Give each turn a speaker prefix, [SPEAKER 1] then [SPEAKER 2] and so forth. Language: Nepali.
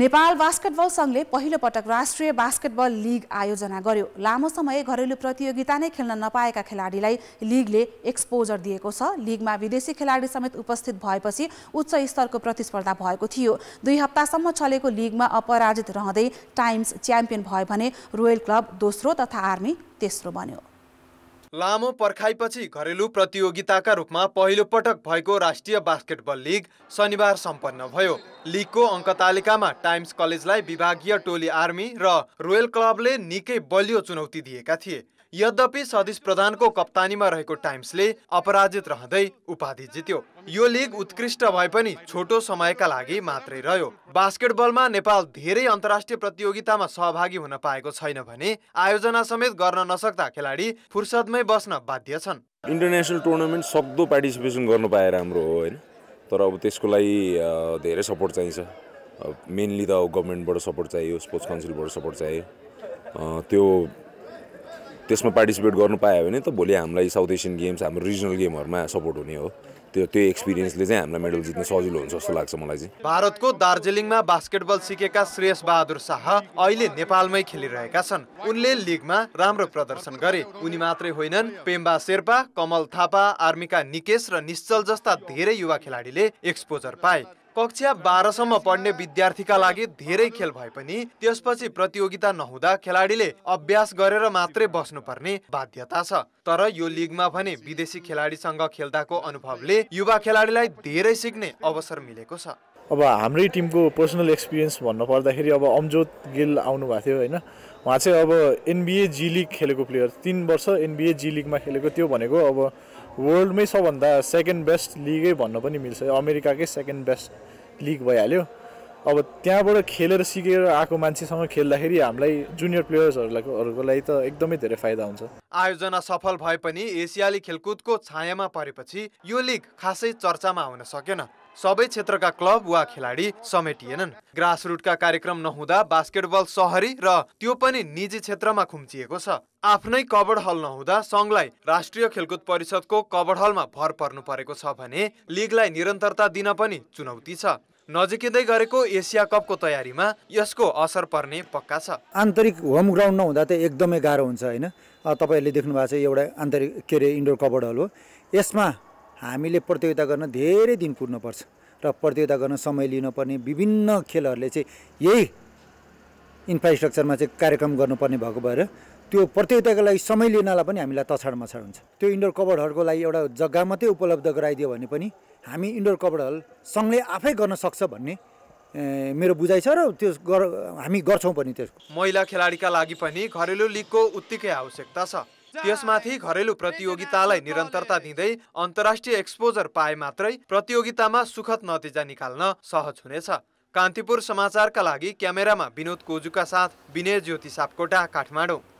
[SPEAKER 1] नेपाल बास्केटबल सङ्घले पटक राष्ट्रिय बास्केटबल लिग आयोजना गर्यो लामो समय घरेलु प्रतियोगिता नै खेल्न नपाएका खेलाडीलाई लिगले एक्सपोजर दिएको छ लिगमा विदेशी खेलाडी समेत उपस्थित भएपछि उच्च स्तरको प्रतिस्पर्धा भएको थियो दुई हप्तासम्म चलेको लिगमा अपराजित रहँदै टाइम्स च्याम्पियन भयो भने रोयल क्लब दोस्रो तथा आर्मी तेस्रो बन्यो
[SPEAKER 2] लामो पर्खाइपछि घरेलु प्रतियोगिताका रूपमा पहिलो पटक भएको राष्ट्रिय बास्केटबल लिग शनिबार सम्पन्न भयो लिगको अङ्क तालिकामा टाइम्स कलेजलाई विभागीय टोली आर्मी र रोयल क्लबले निकै बलियो चुनौती दिएका थिए यद्यपि सदिश प्रधानको कप्तानीमा रहेको टाइम्सले अपराजित रहँदै उपाधि जित्यो यो लिग उत्कृष्ट भए पनि छोटो समयका लागि मात्रै रह्यो बास्केटबलमा नेपाल धेरै अन्तर्राष्ट्रिय प्रतियोगितामा सहभागी हुन पाएको छैन भने आयोजना समेत गर्न नसक्दा खेलाडी फुर्सदमै बस्न बाध्य छन् इन्टरनेसनल टुर्नामेन्ट सक्दो पार्टिसिपेसन गर्नु पाए राम्रो हो होइन तर अब त्यसको लागि धेरै सपोर्ट चाहिन्छ मेनली त गभर्मेन्टबाट सपोर्ट चाहियो स्पोर्ट्स काउन्सिलबाट सपोर्ट चाहियो त्यो त्यसमा पार्टिसिपेट गर्नु पायो भने त भोलि हामीलाई साउथ एसियन गेम्स हाम्रो रिजनल गेमहरूमा सपोर्ट हुने हो त्यो त्यो एक्सपिरियन्सले चाहिँ हामीलाई मेडल जित्न सजिलो हुन्छ जस्तो लाग्छ मलाई चाहिँ भारतको दार्जिलिङमा बास्केटबल सिकेका श्रेयस बहादुर शाह अहिले नेपालमै खेलिरहेका छन् उनले लिगमा राम्रो प्रदर्शन गरे उनी मात्रै होइनन् पेम्बा शेर्पा कमल थापा आर्मीका निकेश र निश्चल जस्ता धेरै युवा खेलाडीले एक्सपोजर पाए कक्षा बाह्रसम्म पढ्ने विद्यार्थीका लागि धेरै खेल भए पनि त्यसपछि प्रतियोगिता नहुँदा खेलाडीले अभ्यास गरेर मात्रै बस्नुपर्ने बाध्यता छ तर यो लिगमा भने विदेशी खेलाडीसँग खेल्दाको अनुभवले युवा खेलाडीलाई धेरै सिक्ने अवसर मिलेको छ
[SPEAKER 3] अब हाम्रै टिमको पर्सनल एक्सपिरियन्स भन्नुपर्दाखेरि अब अमजोत गिल आउनुभएको थियो होइन उहाँ चाहिँ अब एनबिए जी लिग खेलेको प्लेयर तिन वर्ष एनबिए जी लिगमा खेलेको त्यो भनेको अब वर्ल्डमै सबभन्दा सेकेन्ड बेस्ट लिगै भन्न पनि मिल्छ अमेरिकाकै सेकेन्ड बेस्ट लिग भइहाल्यो अब त्यहाँबाट खेलेर सिकेर आएको मान्छेसँग खेल्दाखेरि हामीलाई जुनियर प्लेयर्सहरूलाईहरूको लागि त एकदमै धेरै फाइदा हुन्छ
[SPEAKER 2] आयोजना सफल भए पनि एसियाली खेलकुदको छायामा परेपछि यो लिग खासै चर्चामा आउन सकेन सबै क्षेत्रका क्लब वा खेलाडी समेटिएनन् ग्रासरुटका कार्यक्रम नहुँदा बास्केटबल सहरी र त्यो पनि निजी क्षेत्रमा खुम्चिएको छ आफ्नै कबड हल नहुँदा सङ्घलाई राष्ट्रिय खेलकुद परिषदको कबड हलमा भर पर्नु परेको छ भने लिगलाई निरन्तरता दिन पनि चुनौती छ नजिकिँदै गरेको एसिया कपको तयारीमा यसको असर पर्ने पक्का छ
[SPEAKER 1] आन्तरिक होम ग्राउन्ड नहुँदा त एकदमै गाह्रो हुन्छ होइन तपाईँहरूले देख्नु भएको छ एउटा आन्तरिक के अरे इन्डोर कबड हल हो यसमा हामीले प्रतियोगिता गर्न धेरै दिन कुर्नुपर्छ र प्रतियोगिता गर्न समय लिनुपर्ने विभिन्न खेलहरूले चाहिँ यही इन्फ्रास्ट्रक्चरमा चाहिँ कार्यक्रम गर्नुपर्ने भएको भएर त्यो प्रतियोगिताको लागि समय लिनलाई पनि हामीलाई तछाड मछाड हुन्छ त्यो इन्डोर कबडहरूको लागि एउटा जग्गा मात्रै उपलब्ध गराइदियो भने पनि हामी इन्डोर कभर हल आफै गर्न सक्छ भन्ने मेरो बुझाइ छ र त्यो गर हामी गर्छौँ पनि त्यसको
[SPEAKER 2] महिला खेलाडीका लागि पनि घरेलु लिगको उत्तिकै आवश्यकता छ त्यसमाथि घरेलु प्रतियोगितालाई निरन्तरता दिँदै अन्तर्राष्ट्रिय एक्सपोजर पाए मात्रै प्रतियोगितामा सुखद नतिजा निकाल्न सहज हुनेछ कान्तिपुर समाचारका
[SPEAKER 1] लागि क्यामेरामा विनोद कोजुका साथ विनय ज्योति सापकोटा काठमाडौँ